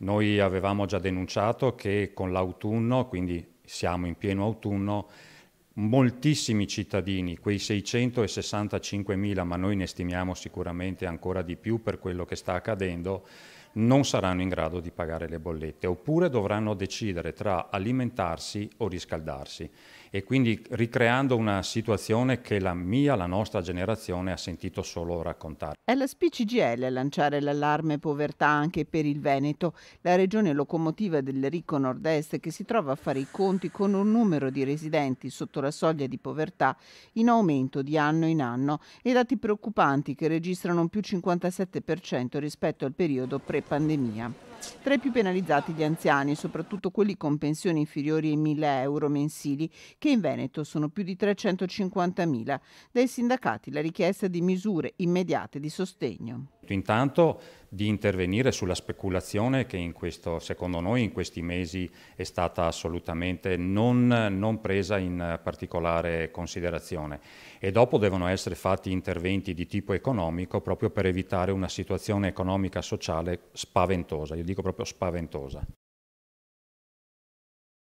Noi avevamo già denunciato che con l'autunno, quindi siamo in pieno autunno, moltissimi cittadini, quei 665 mila, ma noi ne stimiamo sicuramente ancora di più per quello che sta accadendo, non saranno in grado di pagare le bollette oppure dovranno decidere tra alimentarsi o riscaldarsi e quindi ricreando una situazione che la mia, la nostra generazione ha sentito solo raccontare. È la SPCGL a lanciare l'allarme povertà anche per il Veneto, la regione locomotiva del ricco nord-est che si trova a fare i conti con un numero di residenti sotto la soglia di povertà in aumento di anno in anno e dati preoccupanti che registrano un più 57% rispetto al periodo pre pandemia. Tra i più penalizzati gli anziani, soprattutto quelli con pensioni inferiori ai 1.000 euro mensili, che in Veneto sono più di 350.000. Dai sindacati la richiesta di misure immediate di sostegno. Intanto di intervenire sulla speculazione che questo, secondo noi in questi mesi è stata assolutamente non, non presa in particolare considerazione e dopo devono essere fatti interventi di tipo economico proprio per evitare una situazione economica sociale spaventosa. Io dico proprio spaventosa.